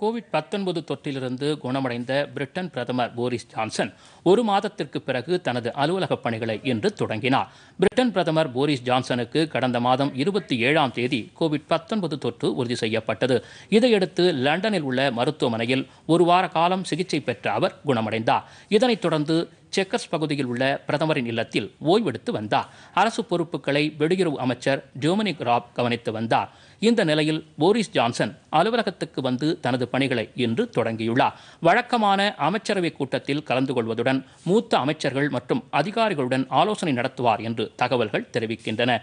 Covid பத்தொன்பது தொற்றிலிருந்து குணமடைந்த பிரிட்டன் பிரதமர் போரிஸ் ஜான்சன் ஒரு மாதத்திற்கு பிறகு தனது அலுவலக பணிகளை இன்று தொடங்கினார் பிரிட்டன் பிரதமர் போரிஸ் ஜான்சனுக்கு கடந்த மாதம் இருபத்தி ஏழாம் தேதி கோவிட் பத்தொன்பது தொற்று உறுதி செய்யப்பட்டது இதையடுத்து லண்டனில் உள்ள மருத்துவமனையில் ஒரு வார காலம் சிகிச்சை பெற்ற அவர் குணமடைந்தார் இதனைத் தொடர்ந்து செக்கர்ஸ் பகுதியில் உள்ள பிரதமரின் இல்லத்தில் ஓய்வெடுத்து வந்தார் அரசு பொறுப்புகளை வெளியுறவு அமைச்சர் டொமினிக் ராப் கவனித்து வந்தார் இந்த நிலையில் போரிஸ் ஜான்சன் அலுவலகத்துக்கு வந்து தனது பணிகளை இன்று தொடங்கியுள்ளார் வழக்கமான அமைச்சரவைக் கூட்டத்தில் கலந்து கொள்வதுடன் மூத்த அமைச்சர்கள் மற்றும் அதிகாரிகளுடன் ஆலோசனை நடத்துவார் என்று தகவல்கள் தெரிவிக்கின்றன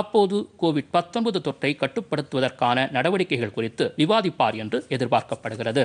அப்போது கோவிட் பத்தொன்பது தொற்றை கட்டுப்படுத்துவதற்கான நடவடிக்கைகள் குறித்து விவாதிப்பார் என்று எதிர்பார்க்கப்படுகிறது